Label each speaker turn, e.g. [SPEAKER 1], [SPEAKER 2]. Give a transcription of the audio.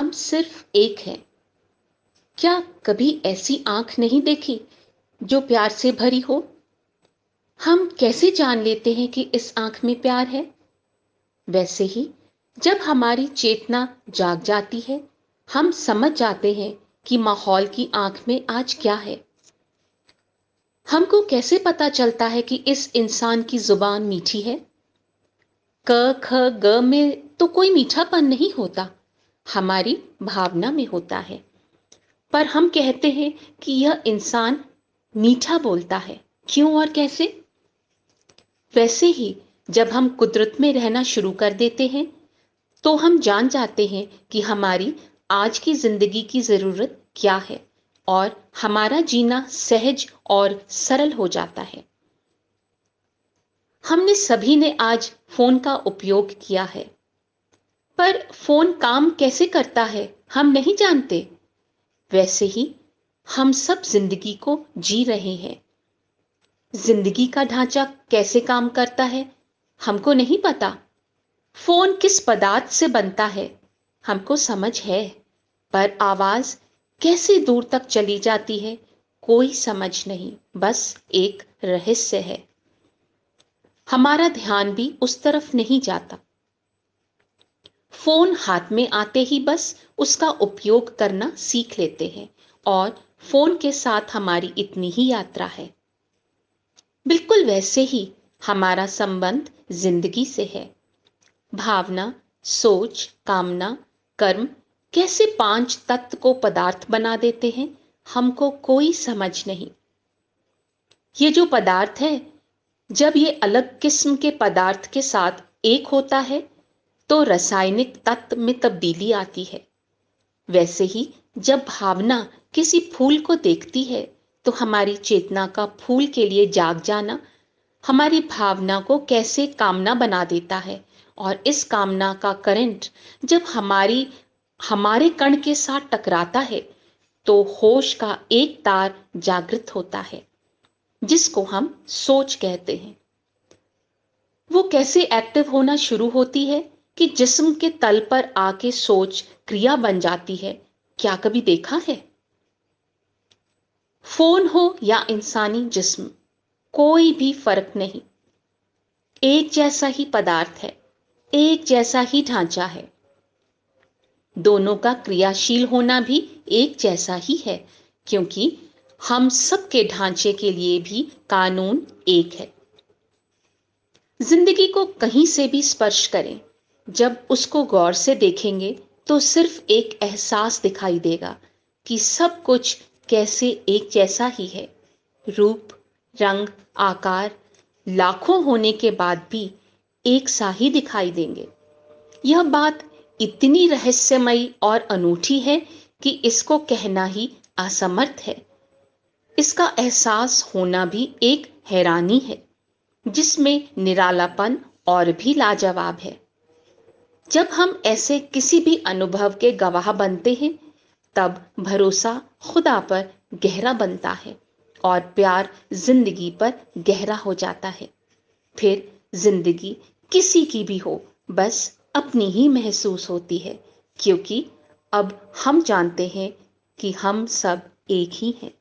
[SPEAKER 1] हम सिर्फ एक है क्या कभी ऐसी आंख नहीं देखी जो प्यार से भरी हो हम कैसे जान लेते हैं कि इस आंख में प्यार है वैसे ही जब हमारी चेतना जाग जाती है हम समझ जाते हैं कि माहौल की आंख में आज क्या है हमको कैसे पता चलता है कि इस इंसान की जुबान मीठी है क ख ग में तो कोई मीठापन नहीं होता हमारी भावना में होता है पर हम कहते हैं कि यह इंसान मीठा बोलता है क्यों और कैसे वैसे ही जब हम कुदरत में रहना शुरू कर देते हैं तो हम जान जाते हैं कि हमारी आज की जिंदगी की जरूरत क्या है और हमारा जीना सहज और सरल हो जाता है हमने सभी ने आज फोन का उपयोग किया है पर फोन काम कैसे करता है हम नहीं जानते वैसे ही हम सब जिंदगी को जी रहे हैं जिंदगी का ढांचा कैसे काम करता है हमको नहीं पता फोन किस पदार्थ से बनता है हमको समझ है पर आवाज कैसे दूर तक चली जाती है कोई समझ नहीं बस एक रहस्य है हमारा ध्यान भी उस तरफ नहीं जाता फ़ोन हाथ में आते ही बस उसका उपयोग करना सीख लेते हैं और फ़ोन के साथ हमारी इतनी ही यात्रा है बिल्कुल वैसे ही हमारा संबंध जिंदगी से है भावना सोच कामना कर्म कैसे पांच तत्व को पदार्थ बना देते हैं हमको कोई समझ नहीं ये जो पदार्थ है जब ये अलग किस्म के पदार्थ के साथ एक होता है तो रासायनिक तत्व में तब्दीली आती है वैसे ही जब भावना किसी फूल को देखती है तो हमारी चेतना का फूल के लिए जाग जाना हमारी भावना को कैसे कामना बना देता है और इस कामना का करंट जब हमारी हमारे कण के साथ टकराता है तो होश का एक तार जागृत होता है जिसको हम सोच कहते हैं वो कैसे एक्टिव होना शुरू होती है कि जिस्म के तल पर आके सोच क्रिया बन जाती है क्या कभी देखा है फोन हो या इंसानी जिस्म कोई भी फर्क नहीं एक जैसा ही पदार्थ है एक जैसा ही ढांचा है दोनों का क्रियाशील होना भी एक जैसा ही है क्योंकि हम सबके ढांचे के लिए भी कानून एक है जिंदगी को कहीं से भी स्पर्श करें जब उसको गौर से देखेंगे तो सिर्फ एक एहसास दिखाई देगा कि सब कुछ कैसे एक जैसा ही है रूप रंग आकार लाखों होने के बाद भी एक सा ही दिखाई देंगे यह बात इतनी रहस्यमयी और अनूठी है कि इसको कहना ही असमर्थ है इसका एहसास होना भी एक हैरानी है जिसमें निरालापन और भी लाजवाब है जब हम ऐसे किसी भी अनुभव के गवाह बनते हैं तब भरोसा खुदा पर गहरा बनता है और प्यार जिंदगी पर गहरा हो जाता है फिर जिंदगी किसी की भी हो बस अपनी ही महसूस होती है क्योंकि अब हम जानते हैं कि हम सब एक ही हैं